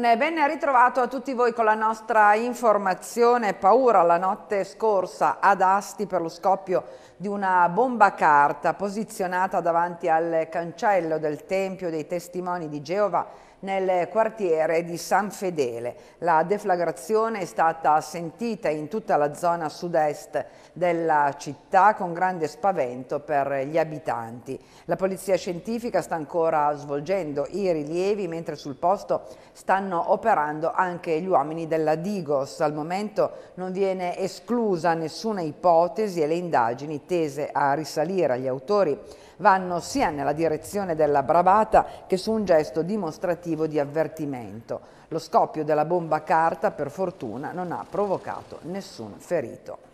Un ben ritrovato a tutti voi con la nostra informazione paura la notte scorsa ad Asti per lo scoppio di una bomba carta posizionata davanti al cancello del Tempio dei Testimoni di Geova nel quartiere di San Fedele. La deflagrazione è stata sentita in tutta la zona sud-est della città con grande spavento per gli abitanti. La polizia scientifica sta ancora svolgendo i rilievi mentre sul posto stanno operando anche gli uomini della Digos. Al momento non viene esclusa nessuna ipotesi e le indagini tese a risalire agli autori vanno sia nella direzione della bravata che su un gesto dimostrativo di avvertimento. Lo scoppio della bomba carta, per fortuna, non ha provocato nessun ferito.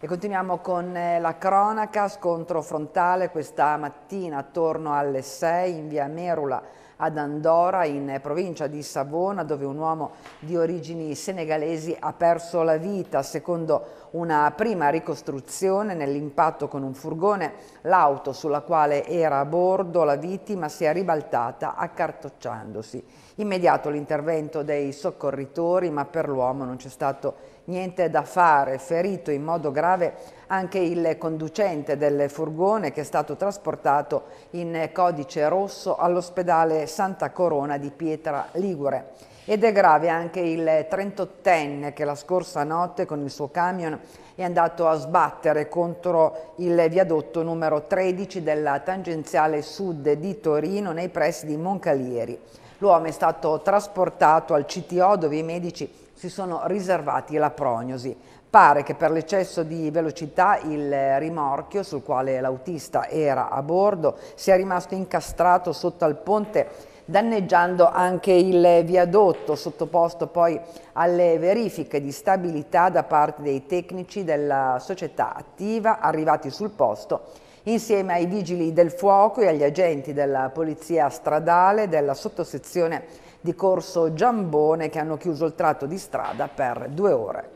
E continuiamo con eh, la cronaca, scontro frontale questa mattina attorno alle 6 in via Merula ad Andora in provincia di Savona dove un uomo di origini senegalesi ha perso la vita. Secondo una prima ricostruzione nell'impatto con un furgone, l'auto sulla quale era a bordo la vittima si è ribaltata accartocciandosi. Immediato l'intervento dei soccorritori ma per l'uomo non c'è stato niente da fare, ferito in modo grave anche il conducente del furgone che è stato trasportato in codice rosso all'ospedale Santa Corona di Pietra Ligure. Ed è grave anche il 38enne che la scorsa notte con il suo camion è andato a sbattere contro il viadotto numero 13 della tangenziale sud di Torino nei pressi di Moncalieri. L'uomo è stato trasportato al CTO dove i medici si sono riservati la prognosi. Pare che per l'eccesso di velocità il rimorchio sul quale l'autista era a bordo sia rimasto incastrato sotto al ponte danneggiando anche il viadotto sottoposto poi alle verifiche di stabilità da parte dei tecnici della società attiva arrivati sul posto insieme ai vigili del fuoco e agli agenti della polizia stradale della sottosezione di Corso Giambone che hanno chiuso il tratto di strada per due ore.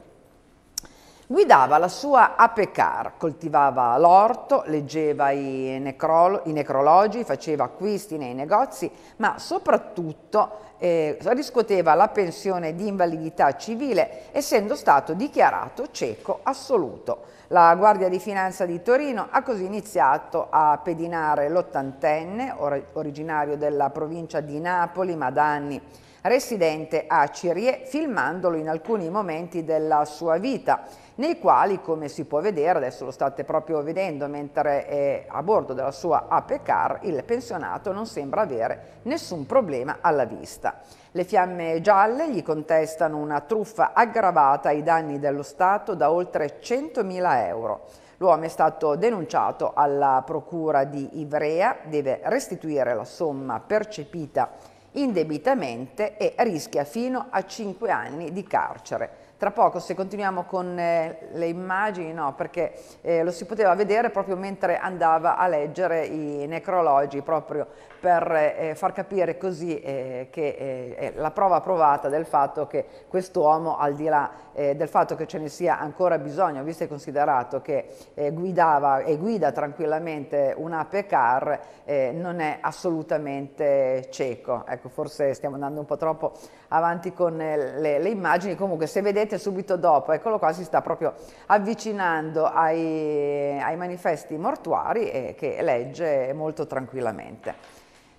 Guidava la sua apecar, coltivava l'orto, leggeva i, necrolo, i necrologi, faceva acquisti nei negozi, ma soprattutto eh, riscuoteva la pensione di invalidità civile essendo stato dichiarato cieco assoluto. La Guardia di Finanza di Torino ha così iniziato a pedinare l'ottantenne, originario della provincia di Napoli ma da anni residente a Cirie, filmandolo in alcuni momenti della sua vita, nei quali, come si può vedere, adesso lo state proprio vedendo mentre è a bordo della sua Apecar, il pensionato non sembra avere nessun problema alla vista. Le fiamme gialle gli contestano una truffa aggravata ai danni dello Stato da oltre 100.000 euro. L'uomo è stato denunciato alla procura di Ivrea, deve restituire la somma percepita indebitamente e rischia fino a 5 anni di carcere. Tra poco se continuiamo con eh, le immagini, no, perché eh, lo si poteva vedere proprio mentre andava a leggere i necrologi proprio per eh, eh, far capire così eh, che eh, è la prova provata del fatto che quest'uomo, al di là eh, del fatto che ce ne sia ancora bisogno, visto e considerato che guidava e guida tranquillamente un apecar, non è assolutamente cieco. Ecco, forse stiamo andando un po' troppo avanti con le, le immagini, comunque se vedete subito dopo, eccolo qua, si sta proprio avvicinando ai, ai manifesti mortuari e che legge molto tranquillamente.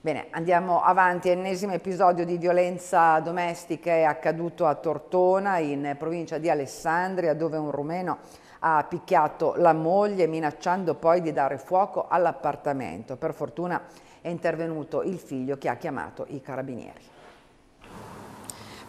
Bene, andiamo avanti, ennesimo episodio di violenza domestica è accaduto a Tortona in provincia di Alessandria dove un rumeno ha picchiato la moglie minacciando poi di dare fuoco all'appartamento. Per fortuna è intervenuto il figlio che ha chiamato i carabinieri.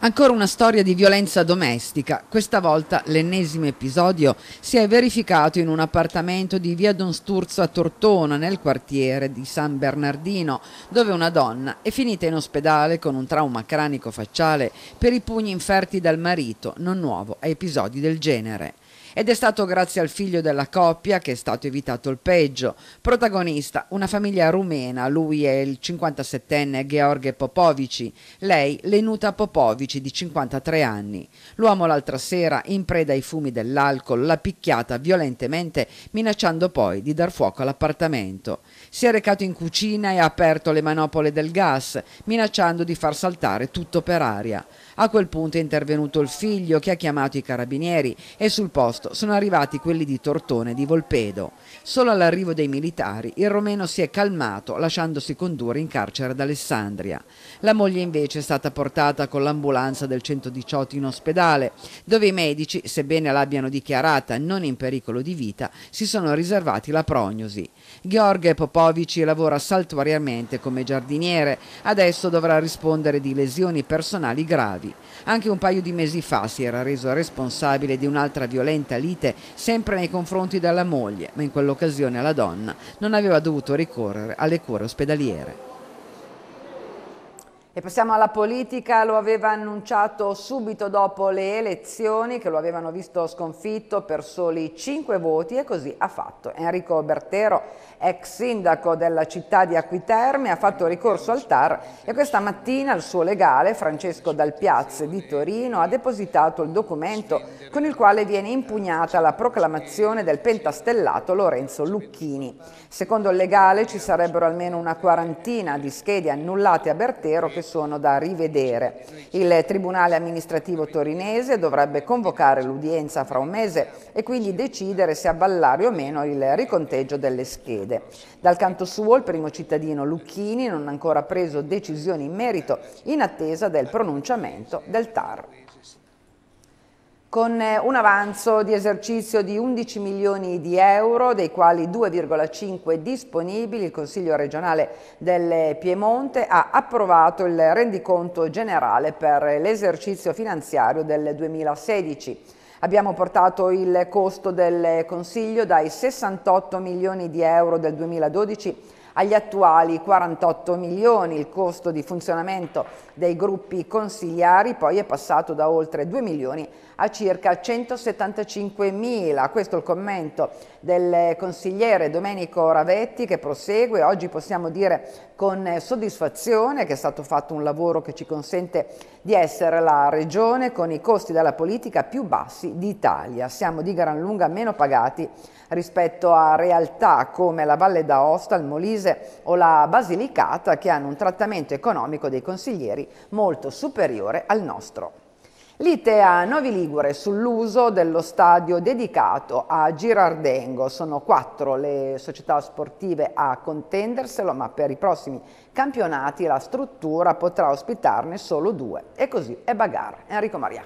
Ancora una storia di violenza domestica. Questa volta l'ennesimo episodio si è verificato in un appartamento di via Don Sturzo a Tortona, nel quartiere di San Bernardino, dove una donna è finita in ospedale con un trauma cranico facciale per i pugni inferti dal marito, non nuovo a episodi del genere. Ed è stato grazie al figlio della coppia che è stato evitato il peggio. Protagonista, una famiglia rumena, lui è il 57enne Gheorghe Popovici, lei Lenuta Popovici di 53 anni. L'uomo l'altra sera, in preda ai fumi dell'alcol, l'ha picchiata violentemente minacciando poi di dar fuoco all'appartamento. Si è recato in cucina e ha aperto le manopole del gas, minacciando di far saltare tutto per aria. A quel punto è intervenuto il figlio che ha chiamato i carabinieri e sul posto sono arrivati quelli di Tortone e di Volpedo. Solo all'arrivo dei militari il romeno si è calmato lasciandosi condurre in carcere ad Alessandria. La moglie invece è stata portata con l'ambulanza del 118 in ospedale, dove i medici, sebbene l'abbiano dichiarata non in pericolo di vita, si sono riservati la prognosi. Gheorghe Popovici lavora saltuariamente come giardiniere, adesso dovrà rispondere di lesioni personali gravi. Anche un paio di mesi fa si era reso responsabile di un'altra violenta lite sempre nei confronti della moglie, ma in quell'occasione la donna non aveva dovuto ricorrere alle cure ospedaliere. E passiamo alla politica, lo aveva annunciato subito dopo le elezioni che lo avevano visto sconfitto per soli 5 voti e così ha fatto. Enrico Bertero, ex sindaco della città di Acquiterme, ha fatto ricorso al TAR e questa mattina il suo legale Francesco Dal Piazze di Torino ha depositato il documento con il quale viene impugnata la proclamazione del pentastellato Lorenzo Lucchini. Secondo il legale ci sarebbero almeno una quarantina di schede annullate a Bertero che sono da rivedere. Il Tribunale amministrativo torinese dovrebbe convocare l'udienza fra un mese e quindi decidere se avvallare o meno il riconteggio delle schede. Dal canto suo il primo cittadino Lucchini non ha ancora preso decisioni in merito in attesa del pronunciamento del TAR con eh, un avanzo di esercizio di 11 milioni di euro, dei quali 2,5 disponibili, il Consiglio regionale del Piemonte ha approvato il rendiconto generale per l'esercizio finanziario del 2016. Abbiamo portato il costo del Consiglio dai 68 milioni di euro del 2012 agli attuali 48 milioni. Il costo di funzionamento dei gruppi consigliari poi è passato da oltre 2 milioni a circa 175 mila. Questo è il commento del consigliere Domenico Ravetti che prosegue. Oggi possiamo dire con eh, soddisfazione che è stato fatto un lavoro che ci consente di essere la regione con i costi della politica più bassi d'Italia. Siamo di gran lunga meno pagati rispetto a realtà come la Valle d'Aosta, il Molise o la Basilicata che hanno un trattamento economico dei consiglieri molto superiore al nostro. Lite a Novi Ligure sull'uso dello stadio dedicato a Girardengo. Sono quattro le società sportive a contenderselo, ma per i prossimi campionati la struttura potrà ospitarne solo due. E così è bagarre. Enrico Maria.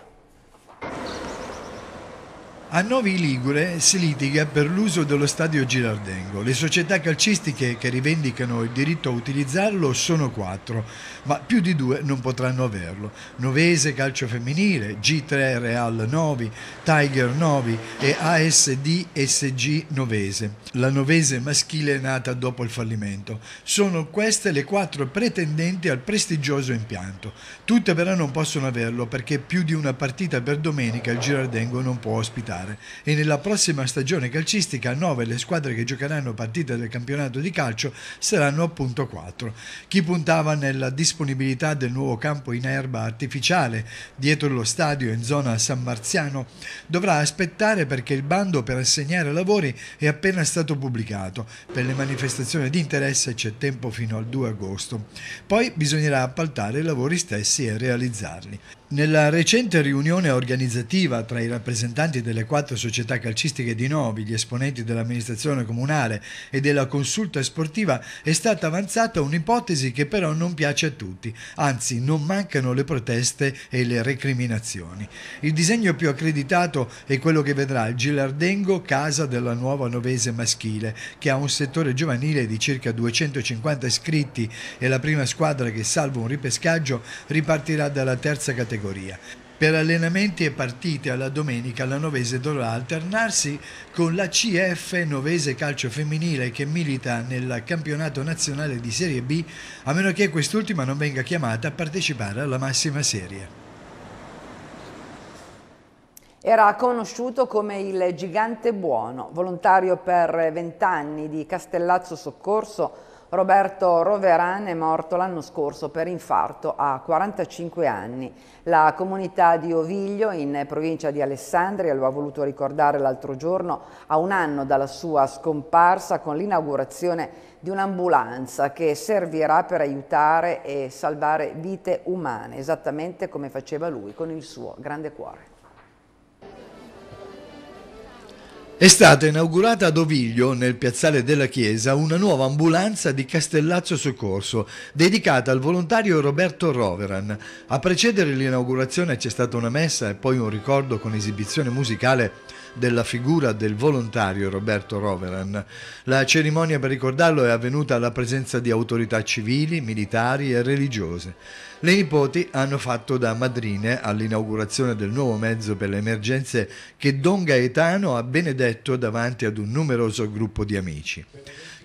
A Novi Ligure si litiga per l'uso dello stadio Girardengo. Le società calcistiche che rivendicano il diritto a utilizzarlo sono quattro, ma più di due non potranno averlo. Novese Calcio Femminile, G3 Real Novi, Tiger Novi e ASD SG Novese. La Novese maschile nata dopo il fallimento. Sono queste le quattro pretendenti al prestigioso impianto. Tutte però non possono averlo perché più di una partita per domenica il Girardengo non può ospitare regolare e nella prossima stagione calcistica 9 le squadre che giocheranno partite del campionato di calcio saranno appunto 4. Chi puntava nella disponibilità del nuovo campo in erba artificiale dietro lo stadio in zona San Marziano dovrà aspettare perché il bando per assegnare lavori è appena stato pubblicato. Per le manifestazioni di interesse c'è tempo fino al 2 agosto. Poi bisognerà appaltare i lavori stessi e realizzarli. Nella recente riunione organizzativa tra i rappresentanti delle quattro società calcistiche di Novi, gli esponenti dell'amministrazione comunale e della consulta sportiva è stata avanzata un'ipotesi che però non piace a tutti, anzi non mancano le proteste e le recriminazioni. Il disegno più accreditato è quello che vedrà il Gilardengo casa della nuova Novese maschile, che ha un settore giovanile di circa 250 iscritti e la prima squadra che salvo un ripescaggio ripartirà dalla terza categoria categoria. Per allenamenti e partite alla domenica la Novese dovrà alternarsi con la CF Novese Calcio Femminile che milita nel campionato nazionale di Serie B, a meno che quest'ultima non venga chiamata a partecipare alla massima serie. Era conosciuto come il Gigante Buono, volontario per vent'anni di Castellazzo Soccorso, Roberto Roveran è morto l'anno scorso per infarto a 45 anni. La comunità di Oviglio, in provincia di Alessandria, lo ha voluto ricordare l'altro giorno, a un anno dalla sua scomparsa con l'inaugurazione di un'ambulanza che servirà per aiutare e salvare vite umane, esattamente come faceva lui con il suo grande cuore. È stata inaugurata ad Oviglio, nel piazzale della chiesa, una nuova ambulanza di Castellazzo Soccorso, dedicata al volontario Roberto Roveran. A precedere l'inaugurazione c'è stata una messa e poi un ricordo con esibizione musicale della figura del volontario Roberto Roveran. La cerimonia per ricordarlo è avvenuta alla presenza di autorità civili, militari e religiose. Le nipoti hanno fatto da madrine all'inaugurazione del nuovo mezzo per le emergenze che Don Gaetano ha benedetto davanti ad un numeroso gruppo di amici.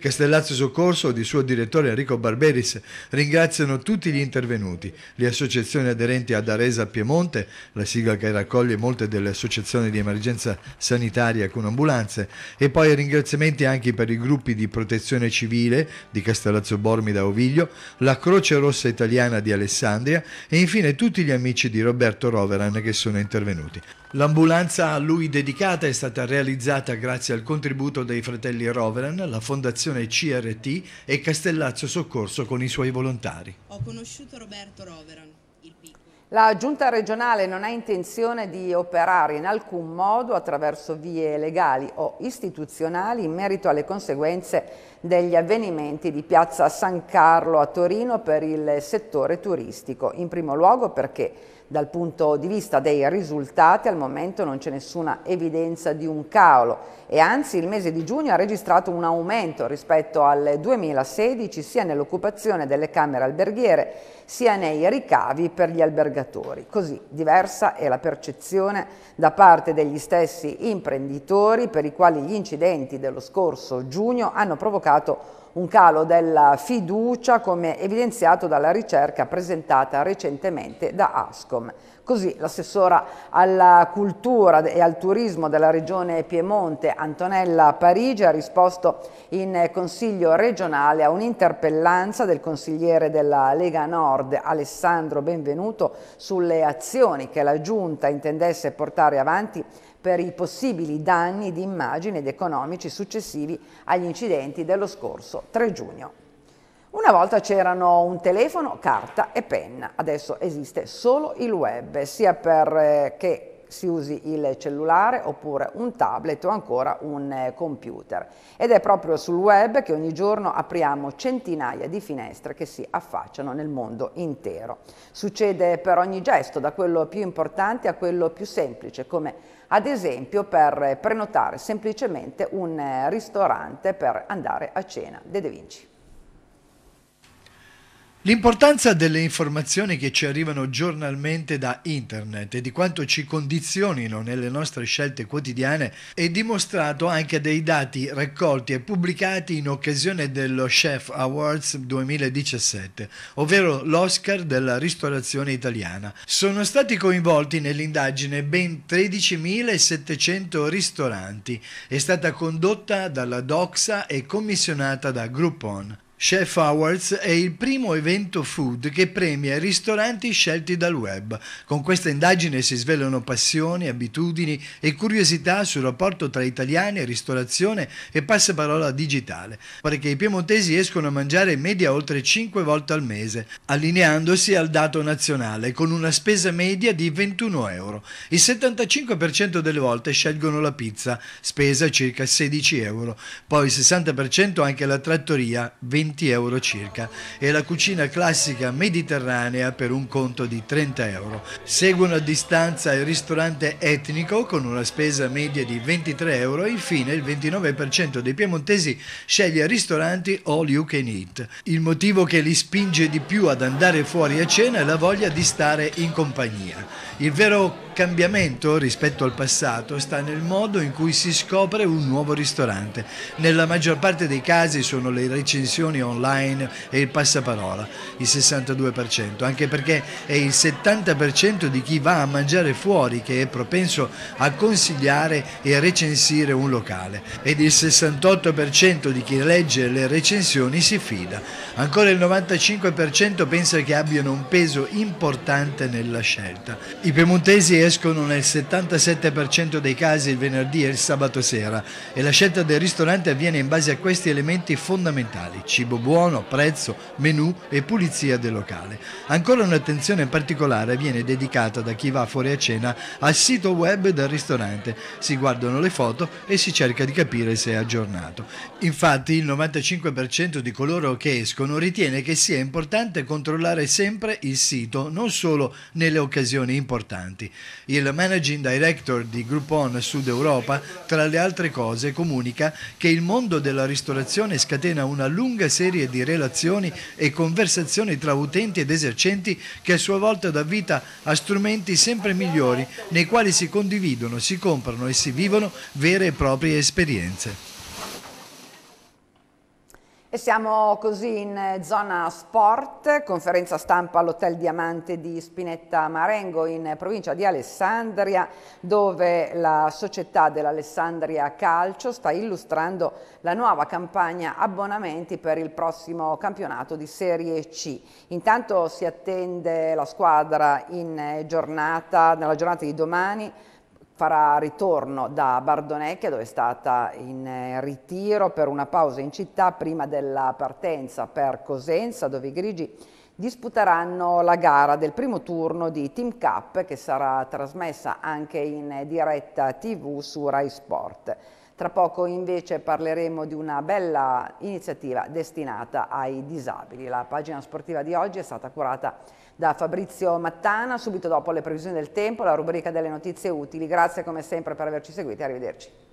Castellazzo Soccorso di suo direttore Enrico Barberis ringraziano tutti gli intervenuti, le associazioni aderenti ad Aresa Piemonte, la sigla che raccoglie molte delle associazioni di emergenza sanitaria con ambulanze, e poi ringraziamenti anche per i gruppi di protezione civile di Castellazzo Bormi da Oviglio, la Croce Rossa Italiana di Alessandria e infine tutti gli amici di Roberto Roveran che sono intervenuti. L'ambulanza a lui dedicata è stata realizzata grazie al contributo dei fratelli Roveran, la Fondazione stazione CRT e Castellazzo Soccorso con i suoi volontari. Ho conosciuto Roberto Roveran, il piccolo. La giunta regionale non ha intenzione di operare in alcun modo attraverso vie legali o istituzionali in merito alle conseguenze degli avvenimenti di Piazza San Carlo a Torino per il settore turistico, in primo luogo perché dal punto di vista dei risultati al momento non c'è nessuna evidenza di un calo e anzi il mese di giugno ha registrato un aumento rispetto al 2016 sia nell'occupazione delle camere alberghiere sia nei ricavi per gli albergatori. Così diversa è la percezione da parte degli stessi imprenditori per i quali gli incidenti dello scorso giugno hanno provocato verificato un calo della fiducia come evidenziato dalla ricerca presentata recentemente da Ascom. Così l'assessora alla cultura e al turismo della regione Piemonte, Antonella Parigi, ha risposto in consiglio regionale a un'interpellanza del consigliere della Lega Nord, Alessandro Benvenuto, sulle azioni che la Giunta intendesse portare avanti per i possibili danni di immagine ed economici successivi agli incidenti dello scorso 3 giugno. Una volta c'erano un telefono, carta e penna, adesso esiste solo il web, sia perché eh, si usi il cellulare oppure un tablet o ancora un eh, computer. Ed è proprio sul web che ogni giorno apriamo centinaia di finestre che si affacciano nel mondo intero. Succede per ogni gesto, da quello più importante a quello più semplice, come ad esempio per prenotare semplicemente un eh, ristorante per andare a cena. De De Vinci. L'importanza delle informazioni che ci arrivano giornalmente da internet e di quanto ci condizionino nelle nostre scelte quotidiane è dimostrato anche dai dati raccolti e pubblicati in occasione dello Chef Awards 2017, ovvero l'Oscar della ristorazione italiana. Sono stati coinvolti nell'indagine ben 13.700 ristoranti, è stata condotta dalla Doxa e commissionata da Groupon. Chef Awards è il primo evento food che premia ristoranti scelti dal web. Con questa indagine si svelano passioni, abitudini e curiosità sul rapporto tra italiani, ristorazione e passaparola digitale. Pare che i piemontesi escono a mangiare in media oltre 5 volte al mese, allineandosi al dato nazionale con una spesa media di 21 euro. Il 75% delle volte scelgono la pizza, spesa circa 16 euro, poi il 60% anche la trattoria, 20 20 euro circa e la cucina classica mediterranea per un conto di 30 euro. Seguono a distanza il ristorante etnico con una spesa media di 23 euro e infine il 29% dei piemontesi sceglie ristoranti all you can eat. Il motivo che li spinge di più ad andare fuori a cena è la voglia di stare in compagnia. Il vero cambiamento rispetto al passato sta nel modo in cui si scopre un nuovo ristorante. Nella maggior parte dei casi sono le recensioni televisioni online e il passaparola, il 62%, anche perché è il 70% di chi va a mangiare fuori che è propenso a consigliare e a recensire un locale ed il 68% di chi legge le recensioni si fida. Ancora il 95% pensa che abbiano un peso importante nella scelta. I piemontesi escono nel 77% dei casi il venerdì e il sabato sera e la scelta del ristorante avviene in base a questi elementi fondamentali, Ci cibo buono, prezzo, menù e pulizia del locale. Ancora un'attenzione particolare viene dedicata da chi va fuori a cena al sito web del ristorante, si guardano le foto e si cerca di capire se è aggiornato. Infatti il 95% di coloro che escono ritiene che sia importante controllare sempre il sito, non solo nelle occasioni importanti. Il managing director di Groupon Sud Europa, tra le altre cose, comunica che il mondo della ristorazione scatena una lunga serie di relazioni e conversazioni tra utenti ed esercenti che a sua volta dà vita a strumenti sempre migliori nei quali si condividono, si comprano e si vivono vere e proprie esperienze. E siamo così in eh, zona sport, conferenza stampa all'Hotel Diamante di Spinetta Marengo in provincia di Alessandria, dove la società dell'Alessandria Calcio sta illustrando la nuova campagna abbonamenti per il prossimo campionato di Serie C. Intanto si attende la squadra in eh, giornata, nella giornata di domani farà ritorno da Bardonecchia dove è stata in eh, ritiro per una pausa in città prima della partenza per Cosenza dove i grigi disputeranno la gara del primo turno di Team Cup che sarà trasmessa anche in diretta tv su Rai Sport. Tra poco invece parleremo di una bella iniziativa destinata ai disabili. La pagina sportiva di oggi è stata curata da Fabrizio Mattana, subito dopo le previsioni del tempo, la rubrica delle notizie utili. Grazie come sempre per averci seguiti, arrivederci.